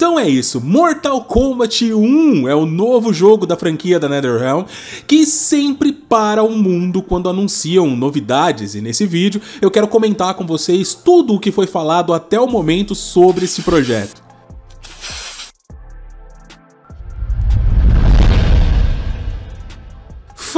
Então é isso, Mortal Kombat 1 é o novo jogo da franquia da NetherRealm que sempre para o mundo quando anunciam novidades e nesse vídeo eu quero comentar com vocês tudo o que foi falado até o momento sobre esse projeto.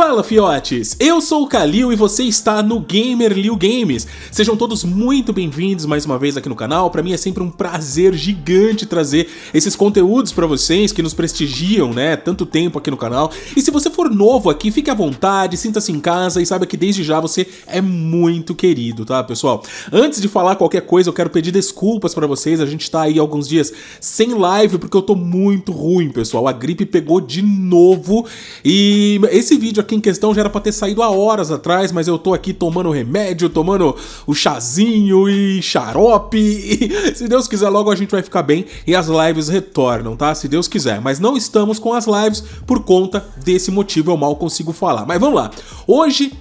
Fala fiotes, eu sou o Kalil e você está no Gamer Liu Games. Sejam todos muito bem-vindos mais uma vez aqui no canal. Para mim é sempre um prazer gigante trazer esses conteúdos para vocês que nos prestigiam, né, tanto tempo aqui no canal. E se você for novo aqui, fique à vontade, sinta-se em casa e saiba que desde já você é muito querido, tá, pessoal? Antes de falar qualquer coisa, eu quero pedir desculpas para vocês. A gente tá aí alguns dias sem live porque eu tô muito ruim, pessoal. A gripe pegou de novo e esse vídeo aqui aqui em questão já era pra ter saído há horas atrás, mas eu tô aqui tomando remédio, tomando o chazinho e xarope. E, se Deus quiser, logo a gente vai ficar bem e as lives retornam, tá? Se Deus quiser. Mas não estamos com as lives por conta desse motivo, eu mal consigo falar. Mas vamos lá. Hoje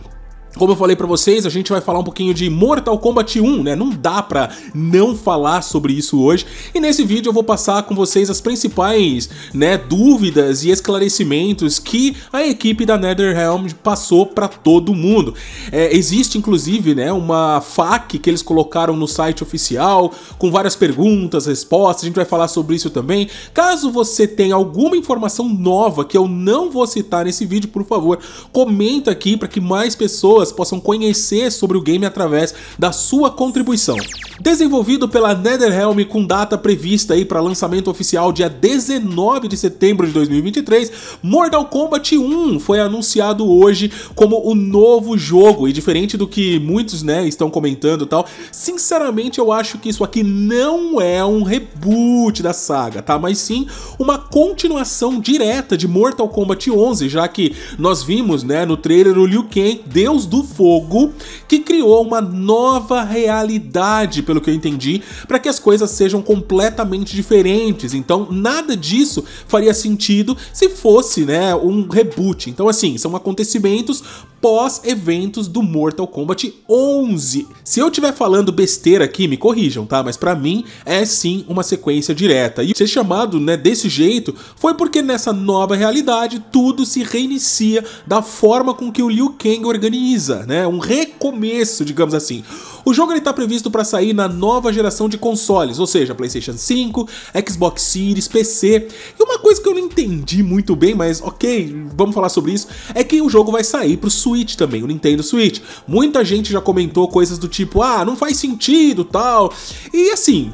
como eu falei para vocês, a gente vai falar um pouquinho de Mortal Kombat 1, né? Não dá pra não falar sobre isso hoje. E nesse vídeo eu vou passar com vocês as principais, né, dúvidas e esclarecimentos que a equipe da NetherRealm passou para todo mundo. É, existe inclusive, né, uma FAQ que eles colocaram no site oficial com várias perguntas, respostas. A gente vai falar sobre isso também. Caso você tenha alguma informação nova que eu não vou citar nesse vídeo, por favor, comenta aqui para que mais pessoas pessoas possam conhecer sobre o game através da sua contribuição. Desenvolvido pela NetherRealm com data prevista aí para lançamento oficial dia 19 de setembro de 2023, Mortal Kombat 1 foi anunciado hoje como o novo jogo e diferente do que muitos, né, estão comentando e tal, sinceramente eu acho que isso aqui não é um reboot da saga, tá? Mas sim uma continuação direta de Mortal Kombat 11, já que nós vimos, né, no trailer o Liu Kang, deus do Fogo, que criou uma nova realidade, pelo que eu entendi, para que as coisas sejam completamente diferentes. Então, nada disso faria sentido se fosse, né, um reboot. Então, assim, são acontecimentos pós-eventos do Mortal Kombat 11. Se eu estiver falando besteira aqui, me corrijam, tá? Mas para mim é sim uma sequência direta. E ser chamado, né, desse jeito foi porque nessa nova realidade tudo se reinicia da forma com que o Liu Kang organiza coisa, né? Um recomeço, digamos assim. O jogo está previsto para sair na nova geração de consoles, ou seja, PlayStation 5, Xbox Series, PC. E uma coisa que eu não entendi muito bem, mas ok, vamos falar sobre isso, é que o jogo vai sair para o Switch também, o Nintendo Switch. Muita gente já comentou coisas do tipo, ah, não faz sentido, tal. E assim,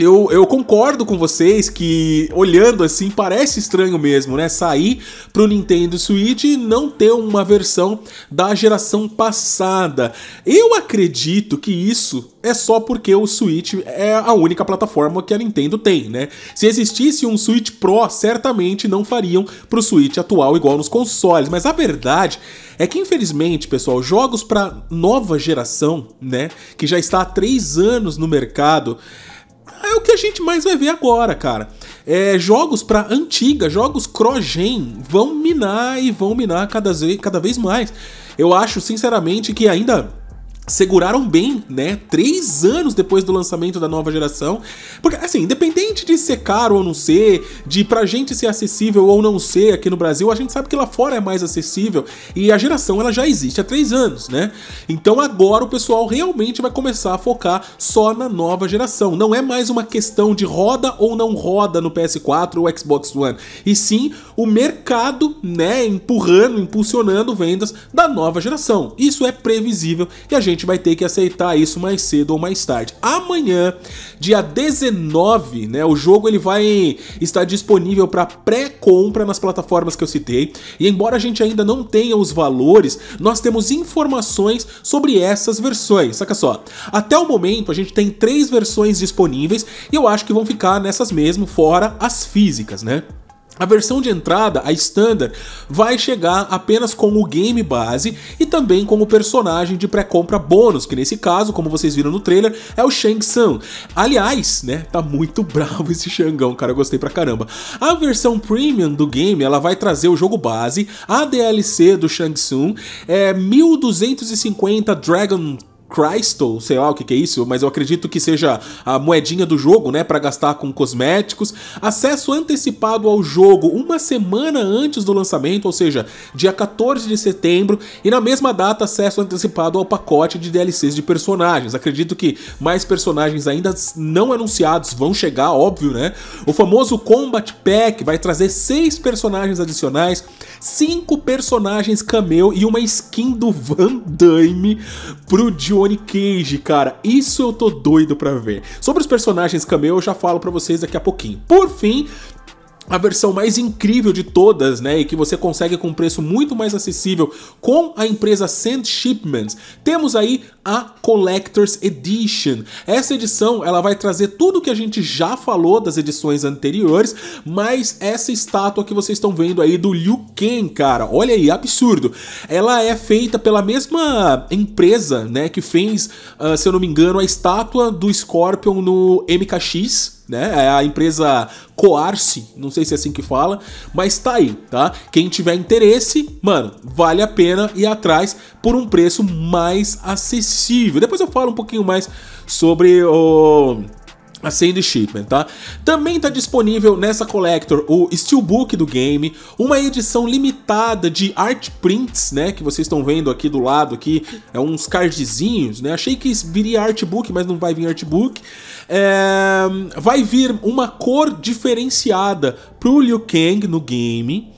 eu, eu, concordo com vocês que, olhando assim, parece estranho mesmo, né? Sair pro Nintendo Switch e não ter uma versão da geração passada. Eu acredito que isso é só porque o Switch é a única plataforma que a Nintendo tem, né? Se existisse um Switch Pro, certamente não fariam pro Switch atual igual nos consoles. Mas a verdade é que, infelizmente, pessoal, jogos para nova geração, né? Que já está há três anos no mercado é o que a gente mais vai ver agora, cara. É, jogos para antiga, jogos crogen vão minar e vão minar cada vez, cada vez mais. Eu acho, sinceramente, que ainda seguraram bem, né? Três anos depois do lançamento da nova geração. Porque, assim, independente de ser caro ou não ser, de pra gente ser acessível ou não ser aqui no Brasil, a gente sabe que lá fora é mais acessível e a geração ela já existe há três anos, né? Então agora o pessoal realmente vai começar a focar só na nova geração. Não é mais uma questão de roda ou não roda no PS4 ou Xbox One, e sim o mercado, né, empurrando, impulsionando vendas da nova geração. Isso é previsível e a gente gente vai ter que aceitar isso mais cedo ou mais tarde. Amanhã, dia 19, né, o jogo ele vai estar disponível para pré-compra nas plataformas que eu citei. E embora a gente ainda não tenha os valores, nós temos informações sobre essas versões. Saca só. Até o momento a gente tem três versões disponíveis e eu acho que vão ficar nessas mesmo, fora as físicas, né? A versão de entrada, a Standard, vai chegar apenas com o game base e também com o personagem de pré-compra bônus, que nesse caso, como vocês viram no trailer, é o Shang Tsung. Aliás, né, tá muito bravo esse Xangão, cara, eu gostei pra caramba. A versão premium do game, ela vai trazer o jogo base, a DLC do Shang Tsung, é 1250 Dragon Crystal, sei lá o que, que, é isso, mas eu acredito que seja a moedinha do jogo, né, para gastar com cosméticos. Acesso antecipado ao jogo uma semana antes do lançamento, ou seja, dia 14 de setembro, e na mesma data acesso antecipado ao pacote de DLCs de personagens. Acredito que mais personagens ainda não anunciados vão chegar, óbvio, né? O famoso Combat Pack vai trazer seis personagens adicionais cinco personagens cameo e uma skin do Van Damme pro Johnny Cage, cara. Isso eu tô doido pra ver. Sobre os personagens cameo eu já falo pra vocês daqui a pouquinho. Por fim, a versão mais incrível de todas, né, e que você consegue com um preço muito mais acessível com a empresa Send Shipments. Temos aí a Collectors Edition. Essa edição, ela vai trazer tudo que a gente já falou das edições anteriores, mas essa estátua que vocês estão vendo aí do Liu Kang, cara, olha aí, absurdo. Ela é feita pela mesma empresa, né, que fez, uh, se eu não me engano, a estátua do Scorpion no MKX, né? É a empresa Coarse, não sei se é assim que fala, mas tá aí, tá? Quem tiver interesse, mano, vale a pena ir atrás por um preço mais acessível. Depois eu falo um pouquinho mais sobre o a Sandy Shipman, tá? Também tá disponível nessa Collector o Steelbook do game, uma edição limitada de art prints, né, que vocês estão vendo aqui do lado aqui, é uns cardzinhos, né? Achei que viria artbook, mas não vai vir artbook. É... vai vir uma cor diferenciada pro Liu Kang no game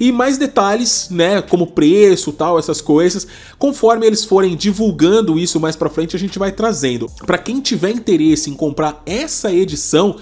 e mais detalhes, né, como preço, tal, essas coisas. Conforme eles forem divulgando isso mais para frente, a gente vai trazendo. Para quem tiver interesse em comprar essa edição,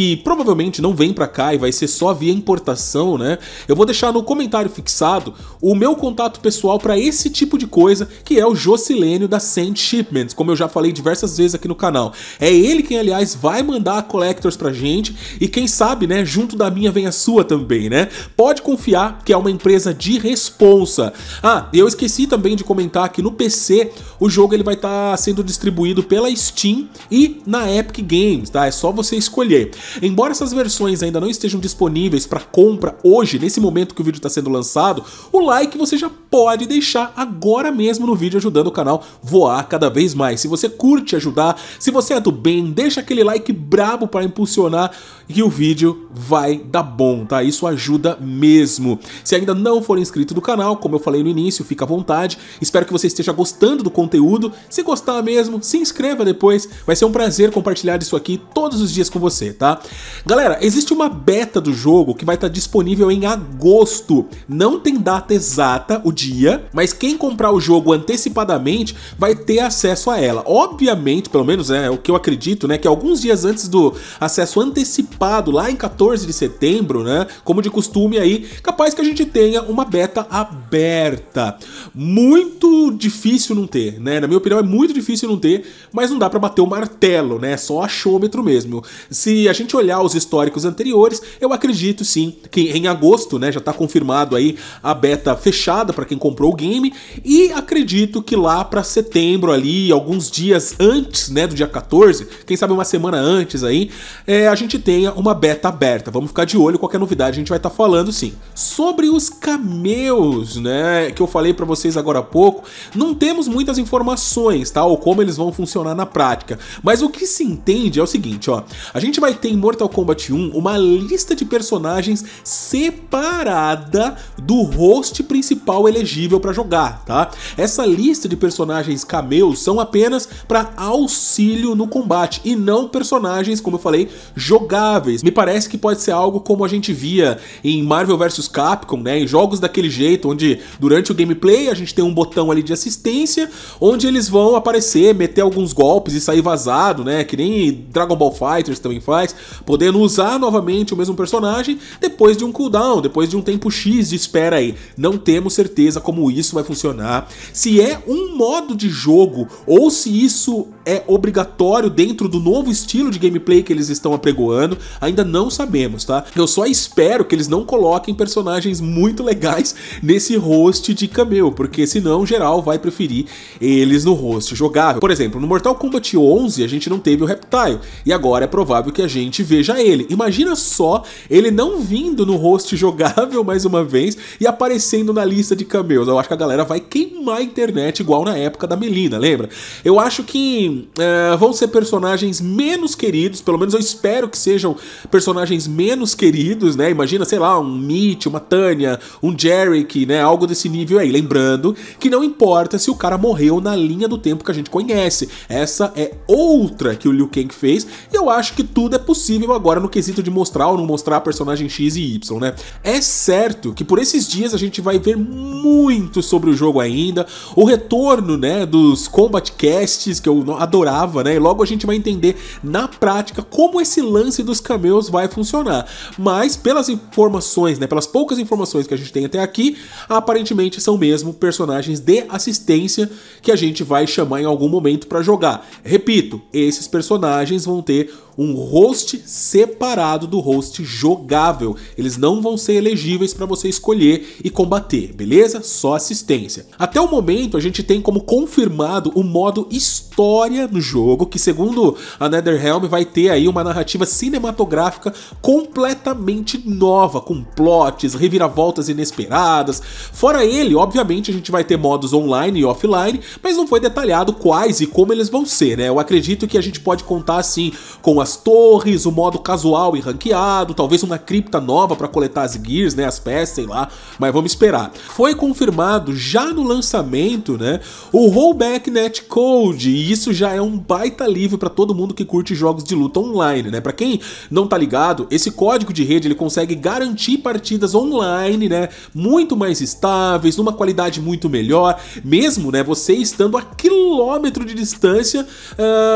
que provavelmente não vem para cá e vai ser só via importação, né? Eu vou deixar no comentário fixado o meu contato pessoal para esse tipo de coisa, que é o Jocilênio da Sand Shipments, como eu já falei diversas vezes aqui no canal. É ele quem, aliás, vai mandar a collectors pra gente e quem sabe, né, junto da minha vem a sua também, né? Pode confiar que é uma empresa de responsa. Ah, eu esqueci também de comentar que no PC o jogo ele vai estar tá sendo distribuído pela Steam e na Epic Games, tá? É só você escolher. Embora essas versões ainda não estejam disponíveis para compra hoje, nesse momento que o vídeo está sendo lançado, o like você já pode deixar agora mesmo no vídeo ajudando o canal voar cada vez mais. Se você curte ajudar, se você é do bem, deixa aquele like brabo para impulsionar e o vídeo vai dar bom, tá? Isso ajuda mesmo. Se ainda não for inscrito no canal, como eu falei no início, fica à vontade. Espero que você esteja gostando do conteúdo. Se gostar mesmo, se inscreva depois. Vai ser um prazer compartilhar isso aqui todos os dias com você, tá? Galera, existe uma beta do jogo que vai estar disponível em agosto. Não tem data exata, o dia, mas quem comprar o jogo antecipadamente vai ter acesso a ela. Obviamente, pelo menos né, é o que eu acredito, né, que alguns dias antes do acesso antecipado, lá em 14 de setembro, né, como de costume aí, capaz que a gente tenha uma beta aberta. Muito difícil não ter, né? Na minha opinião é muito difícil não ter, mas não dá para bater o martelo, né? Só achômetro mesmo. Se a gente olhar os históricos anteriores, eu acredito sim que em agosto, né, já tá confirmado aí a beta fechada para quem comprou o game. E acredito que lá para setembro ali, alguns dias antes, né, do dia 14, quem sabe uma semana antes aí, é, a gente tenha uma beta aberta. Vamos ficar de olho, qualquer novidade a gente vai estar tá falando sim. Sobre os cameos, né, que eu falei para vocês agora há pouco, não temos muitas informações, tá, ou como eles vão funcionar na prática. Mas o que se entende é o seguinte, ó, a gente vai ter em Mortal Kombat 1 uma lista de personagens separada do host principal elegível para jogar, tá? Essa lista de personagens cameos são apenas para auxílio no combate e não personagens, como eu falei, jogáveis. Me parece que pode ser algo como a gente via em Marvel vs Capcom, né? Em jogos daquele jeito, onde durante o gameplay a gente tem um botão ali de assistência, onde eles vão aparecer, meter alguns golpes e sair vazado, né? Que nem Dragon Ball Fighters também faz, podendo usar novamente o mesmo personagem depois de um cooldown, depois de um tempo X de espera aí. Não temos certeza como isso vai funcionar, se é um modo de jogo ou se isso é obrigatório dentro do novo estilo de gameplay que eles estão apregoando, ainda não sabemos, tá? Eu só espero que eles não coloquem personagens muito legais nesse host de cameo, porque senão geral vai preferir eles no host jogável. Por exemplo, no Mortal Kombat 11 a gente não teve o Reptile, e agora é provável que a gente veja ele. Imagina só ele não vindo no host jogável mais uma vez e aparecendo na lista de cameos. Eu acho que a galera vai queimar a internet igual na época da Melina, lembra? Eu acho que uh, vão ser personagens menos queridos, pelo menos eu espero que sejam personagens menos queridos, né? Imagina, sei lá, um Mitch, uma Tânia, um Jerick, né? Algo desse nível aí. Lembrando que não importa se o cara morreu na linha do tempo que a gente conhece. Essa é outra que o Liu Kang fez, e eu acho que tudo é possível agora no quesito de mostrar ou não mostrar personagem X e Y, né? É certo que por esses dias a gente vai ver muito sobre o jogo ainda, o retorno, né, dos Combat Casts, que eu adorava, né? E logo a gente vai entender na prática como esse lance dos cameos vai funcionar. Mas pelas informações, né, pelas poucas informações que a gente tem até aqui, aparentemente são mesmo personagens de assistência que a gente vai chamar em algum momento para jogar. Repito, esses personagens vão ter um host separado do host jogável. Eles não vão ser elegíveis para você escolher e combater, beleza? Só assistência. Até o momento a gente tem como confirmado o modo história no jogo, que segundo a NetherRealm vai ter aí uma narrativa cinematográfica completamente nova, com plots, reviravoltas inesperadas. Fora ele, obviamente a gente vai ter modos online e offline, mas não foi detalhado quais e como eles vão ser, né? Eu acredito que a gente pode contar assim com as as torres, o modo casual e ranqueado, talvez uma cripta nova para coletar as gears, né, as peças, sei lá, mas vamos esperar. Foi confirmado já no lançamento, né, o rollback netcode, e isso já é um baita livre para todo mundo que curte jogos de luta online, né? Para quem não tá ligado, esse código de rede ele consegue garantir partidas online, né, muito mais estáveis, numa qualidade muito melhor, mesmo, né, você estando a quilômetro de distância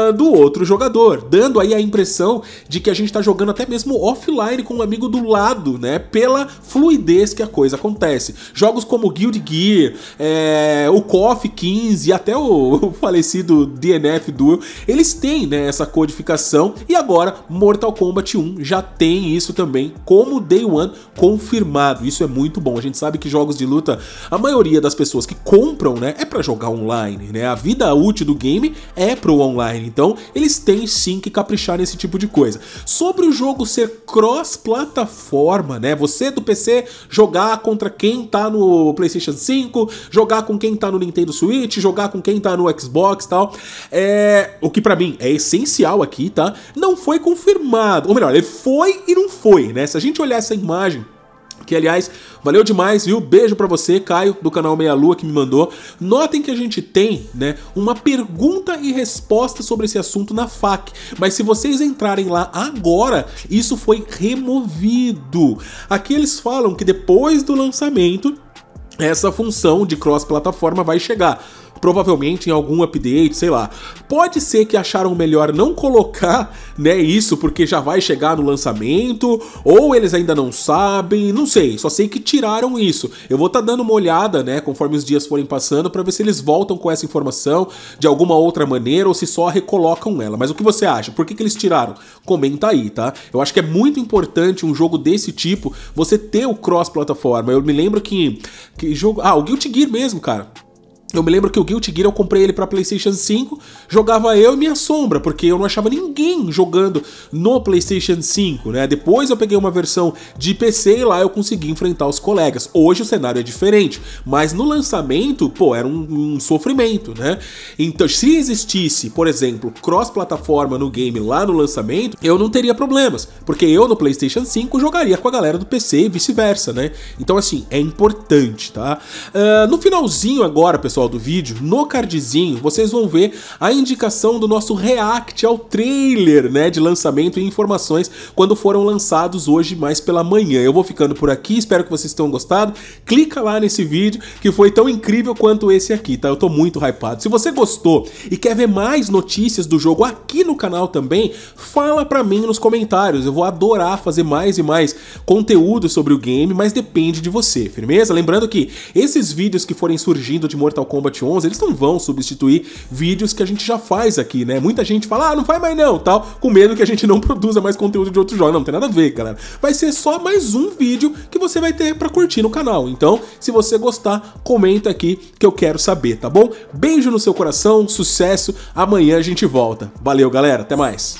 uh, do outro jogador, dando aí a impressão de que a gente está jogando até mesmo offline com um amigo do lado, né? Pela fluidez que a coisa acontece. Jogos como Guild Gear, é, o KOF 15, até o, o falecido DNF Duel, eles têm né, essa codificação e agora Mortal Kombat 1 já tem isso também como Day One confirmado. Isso é muito bom. A gente sabe que jogos de luta, a maioria das pessoas que compram, né, é para jogar online, né? A vida útil do game é pro online. Então, eles têm sim que caprichar nesse tipo de coisa. Sobre o jogo ser cross-plataforma, né? Você do PC jogar contra quem tá no PlayStation 5, jogar com quem tá no Nintendo Switch, jogar com quem tá no Xbox tal. É, o que para mim é essencial aqui, tá? Não foi confirmado. Ou melhor, ele foi e não foi, né? Se a gente olhar essa imagem que, aliás, valeu demais, viu? Beijo para você, Caio, do canal Meia Lua, que me mandou. Notem que a gente tem, né, uma pergunta e resposta sobre esse assunto na FAQ. Mas se vocês entrarem lá agora, isso foi removido. Aqui eles falam que depois do lançamento, essa função de cross-plataforma vai chegar provavelmente em algum update, sei lá. Pode ser que acharam melhor não colocar, né, isso porque já vai chegar no lançamento, ou eles ainda não sabem, não sei, só sei que tiraram isso. Eu vou estar tá dando uma olhada, né, conforme os dias forem passando para ver se eles voltam com essa informação de alguma outra maneira ou se só recolocam ela. Mas o que você acha? Por que, que eles tiraram? Comenta aí, tá? Eu acho que é muito importante um jogo desse tipo você ter o cross plataforma. Eu me lembro que que jogo, ah, o Guilty Gear mesmo, cara. Eu me lembro que o Guilty Gear eu comprei ele para PlayStation 5, jogava eu e minha sombra, porque eu não achava ninguém jogando no PlayStation 5, né? Depois eu peguei uma versão de PC e lá eu consegui enfrentar os colegas. Hoje o cenário é diferente, mas no lançamento, pô, era um, um sofrimento, né? Então, se existisse, por exemplo, cross-plataforma no game lá no lançamento, eu não teria problemas, porque eu no PlayStation 5 jogaria com a galera do PC e vice-versa, né? Então, assim, é importante, tá? Uh, no finalzinho agora, pessoal do vídeo, no cardzinho vocês vão ver a indicação do nosso react ao trailer né, de lançamento e informações quando foram lançados hoje mais pela manhã. Eu vou ficando por aqui, espero que vocês tenham gostado. Clica lá nesse vídeo que foi tão incrível quanto esse aqui, tá? Eu tô muito hypado. Se você gostou e quer ver mais notícias do jogo aqui no canal também, fala pra mim nos comentários. Eu vou adorar fazer mais e mais conteúdo sobre o game, mas depende de você, firmeza? Lembrando que esses vídeos que forem surgindo de Mortal Kombat Kombat 11, eles não vão substituir vídeos que a gente já faz aqui, né? Muita gente fala, ah, não faz mais não, tal, com medo que a gente não produza mais conteúdo de outros jogos. Não, não tem nada a ver, galera. Vai ser só mais um vídeo que você vai ter para curtir no canal. Então, se você gostar, comenta aqui que eu quero saber, tá bom? Beijo no seu coração, sucesso. Amanhã a gente volta. Valeu, galera. Até mais.